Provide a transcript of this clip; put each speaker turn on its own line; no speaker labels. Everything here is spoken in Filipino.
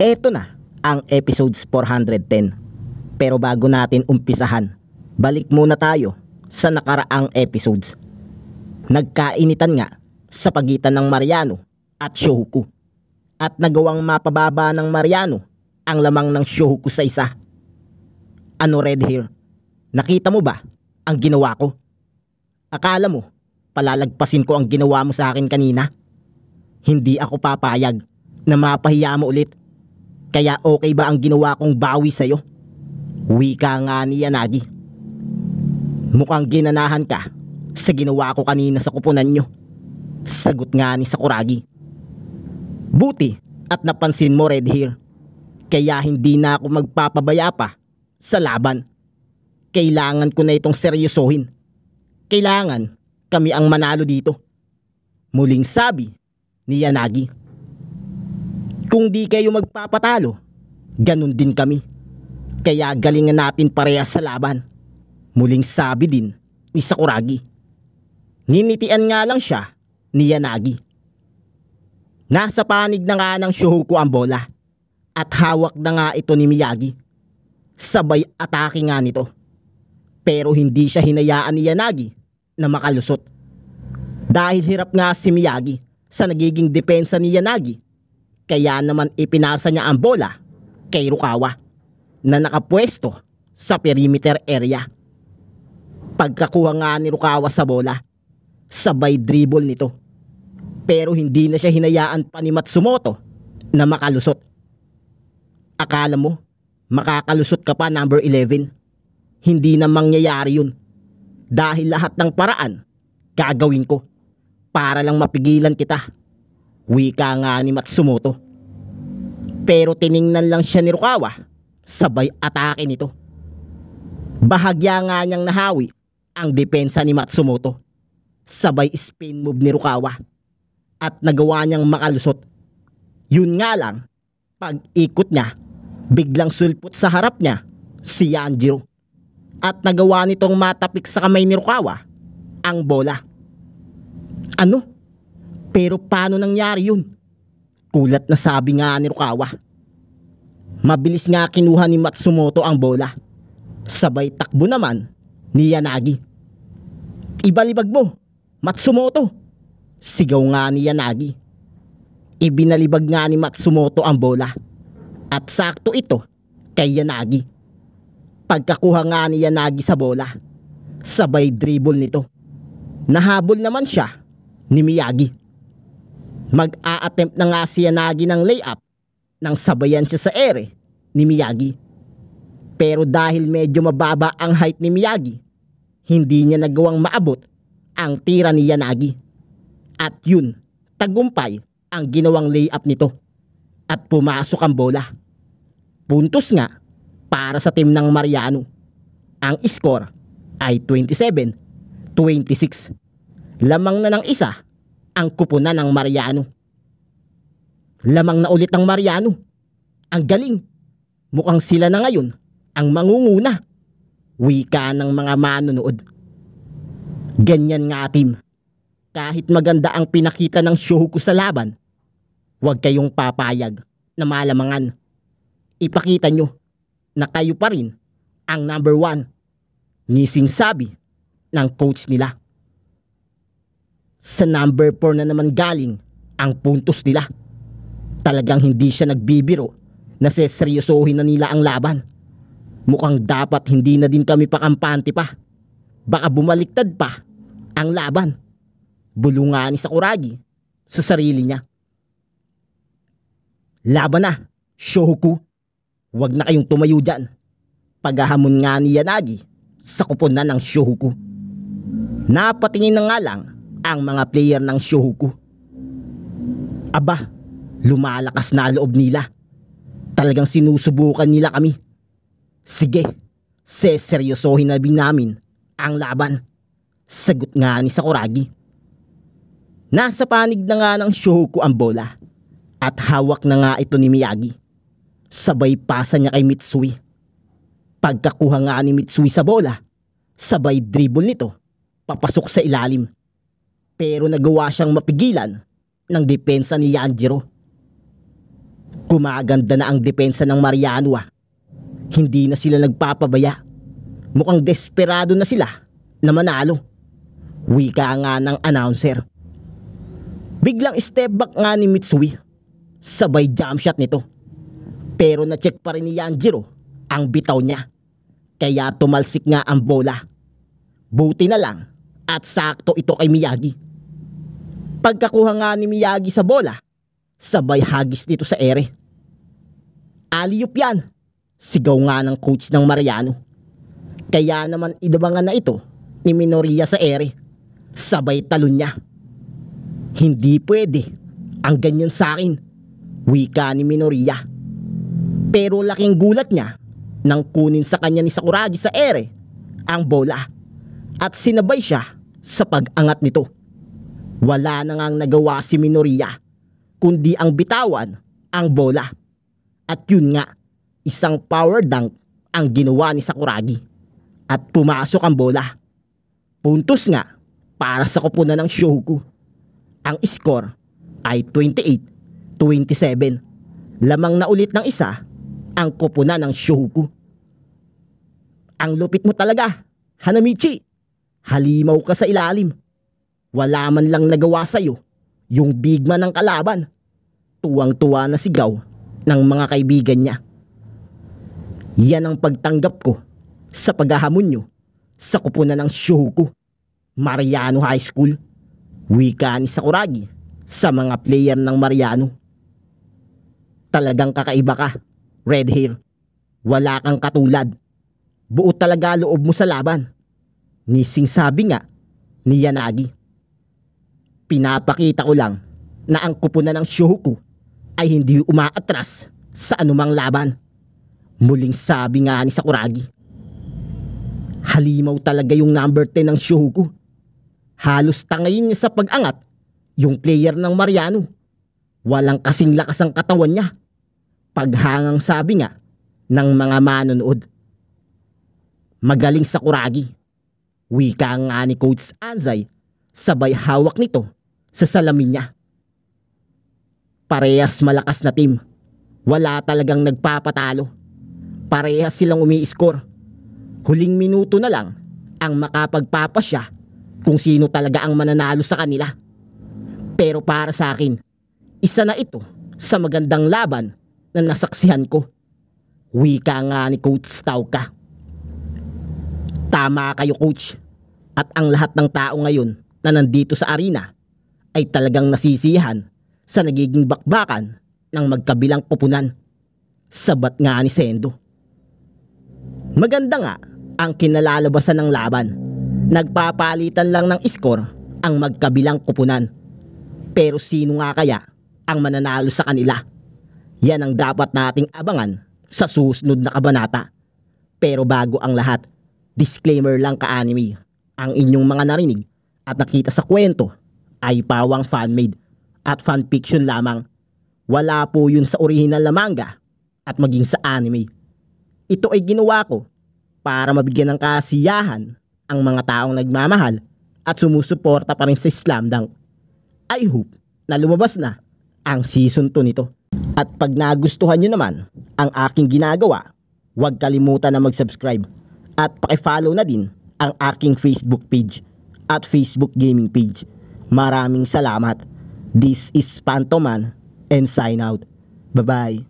Eto na ang episodes 410. Pero bago natin umpisahan, balik muna tayo sa nakaraang episodes. Nagkainitan nga sa pagitan ng Mariano at Shohoku. At nagawang mapababa ng Mariano ang lamang ng Shohoku sa isa. Ano red hair? Nakita mo ba ang ginawa ko? Akala mo, palalagpasin ko ang ginawa mo sa akin kanina? Hindi ako papayag na mapahiya mo ulit kaya okay ba ang ginawa kong bawi sa'yo? Wika nga ni Yanagi. Mukhang ginanahan ka sa ginawa ko kanina sa kupunan nyo. Sagot nga ni Sakuragi. Buti at napansin mo Red Hair. Kaya hindi na ako magpapabaya pa sa laban. Kailangan ko na itong seryosohin. Kailangan kami ang manalo dito. Muling sabi ni Yanagi. Kung di kayo magpapatalo, ganun din kami. Kaya galingan natin parehas sa laban. Muling sabi din ni Sakuragi. Ninitian nga lang siya ni Yanagi. Nasa panig na nga ng Shohoku ang bola at hawak na nga ito ni Miyagi. Sabay atake nga nito. Pero hindi siya hinayaan ni Yanagi na makalusot. Dahil hirap nga si Miyagi sa nagiging depensa ni Yanagi kaya naman ipinasa niya ang bola kay Rukawa na nakapwesto sa perimeter area. Pagkakuha nga ni Rukawa sa bola, sabay dribble nito. Pero hindi na siya hinayaan pa ni Matsumoto na makalusot. Akala mo, makakalusot ka pa number 11. Hindi na mangyayari yun. Dahil lahat ng paraan, gagawin ko para lang mapigilan kita Wika nga ni Matsumoto. Pero tiningnan lang siya ni Rukawa, sabay atake nito. Bahagya nga niyang nahawi ang depensa ni Matsumoto. Sabay spin move ni Rukawa at nagawa niyang makalusot. Yun nga lang, pag-ikot niya, biglang sulpot sa harap niya si Yanjiro at nagawa nitong matapik sa kamay ni Rukawa ang bola. Ano? Pero paano nangyari yun? Kulat na sabi nga ni Rukawa. Mabilis nga kinuha ni Matsumoto ang bola. Sabay takbo naman ni Yanagi. Ibalibag mo, Matsumoto! Sigaw nga ni Yanagi. Ibinalibag nga ni Matsumoto ang bola. At sakto ito kay Yanagi. Pagkakuha nga ni Yanagi sa bola, sabay dribble nito. Nahabol naman siya ni Miyagi. Mag-a-attempt na nga si Yanagi ng layup nang sabayan siya sa ere ni Miyagi. Pero dahil medyo mababa ang height ni Miyagi, hindi niya nagawang maabot ang tira ni Yanagi. At yun, tagumpay ang ginawang layup nito. At pumasok ang bola. Puntos nga para sa team ng Mariano. Ang score ay 27-26. Lamang na ng isa ang kupunan ng Mariano. Lamang na ulit ang Mariano. Ang galing. Mukhang sila na ngayon ang mangunguna. Wika ng mga manonood. Ganyan nga team. Kahit maganda ang pinakita ng show ko sa laban, huwag kayong papayag na malamangan. Ipakita nyo na kayo pa rin ang number one. Ngising sabi ng coach nila sa number 4 na naman galing ang puntos nila. Talagang hindi siya nagbibiro na seseryosohin na nila ang laban. Mukhang dapat hindi na din kami pakampante pa. Baka bumaliktad pa ang laban. Bulungan ni Sakuragi sa sarili niya. Laban na, Shohoku. Huwag na kayong tumayo dyan. Paghahamon nga ni Yanagi sa kupon na ng Shohoku. Napatingin na nga lang ang mga player ng Shohoku. Aba, lumalakas na loob nila. Talagang sinusubukan nila kami. Sige, seseryosohin na bin namin ang laban. Sagot nga ni Sakuragi. Nasa panig na nga ng Shohoku ang bola at hawak na nga ito ni Miyagi. Sabay pasa niya kay Mitsui. Pagkakuha nga ni Mitsui sa bola, sabay dribble nito papasok sa ilalim pero nagawa siyang mapigilan ng depensa ni Yanjiro. Kumaganda na ang depensa ng Mariano Hindi na sila nagpapabaya. Mukhang desperado na sila na manalo. Wika nga ng announcer. Biglang step back nga ni Mitsui. Sabay jump shot nito. Pero na-check pa rin ni Yanjiro ang bitaw niya. Kaya tumalsik nga ang bola. Buti na lang at sakto ito kay Miyagi Pagkakuha nga ni Miyagi sa bola, sabay hagis dito sa ere. Aliyup yan, sigaw nga ng coach ng Mariano. Kaya naman idabangan na ito ni Minoria sa ere. Sabay talon niya. Hindi pwede ang ganyan sa akin, wika ni Minoria. Pero laking gulat niya nang kunin sa kanya ni Sakuragi sa ere ang bola at sinabay siya sa pag-angat nito. Wala na ngang nagawa si Minoria, kundi ang bitawan, ang bola. At yun nga, isang power dunk ang ginawa ni Sakuragi. At pumasok ang bola. Puntos nga para sa kupunan ng Shogu. Ang score ay 28-27. Lamang na ulit ng isa ang kupunan ng Shogu. Ang lupit mo talaga, Hanamichi. Halimaw ka sa ilalim. Wala man lang nagawa sa'yo yung bigma ng kalaban. Tuwang-tuwa na sigaw ng mga kaibigan niya. Yan ang pagtanggap ko sa paghahamon nyo sa kupunan ng Shoku, Mariano High School, wika ni Sakuragi sa mga player ng Mariano. Talagang kakaiba ka, red hair. Wala kang katulad. Buo talaga loob mo sa laban. Nising sabi nga ni Yanagi. Pinapakita ko lang na ang kupunan ng Shohoku ay hindi umaatras sa anumang laban. Muling sabi nga ni Sakuragi. Halimaw talaga yung number 10 ng Shohoku. Halos tangayin niya sa pag-angat yung player ng Mariano. Walang kasing lakas ang katawan niya. Paghangang sabi nga ng mga manonood. Magaling Sakuragi. Wika nga ni Coach Anzay sabay hawak nito sa salamin niya. Parehas malakas na team. Wala talagang nagpapatalo. Parehas silang umi-score. Huling minuto na lang ang makapagpapasya kung sino talaga ang mananalo sa kanila. Pero para sa akin, isa na ito sa magandang laban na nasaksihan ko. Wika nga ni Coach Stauka. Tama kayo Coach. At ang lahat ng tao ngayon na nandito sa arena ay talagang nasisihan sa nagiging bakbakan ng magkabilang kupunan. Sabat nga ni Sendo. Maganda nga ang kinalalabasan ng laban. Nagpapalitan lang ng iskor ang magkabilang kupunan. Pero sino nga kaya ang mananalo sa kanila? Yan ang dapat nating abangan sa susunod na kabanata. Pero bago ang lahat, disclaimer lang ka-anime. Ang inyong mga narinig at nakita sa kwento ay pawang fan at fan-fiction lamang. Wala po yun sa original na manga at maging sa anime. Ito ay ginawa ko para mabigyan ng kasiyahan ang mga taong nagmamahal at sumusuporta pa rin sa Slam Dunk. I hope na lumabas na ang season 2 nito. At pag nagustuhan nyo naman ang aking ginagawa, huwag kalimutan na mag-subscribe at paki-follow na din ang aking Facebook page at Facebook gaming page. Maraming salamat. This is Pantoman and sign out. Bye-bye.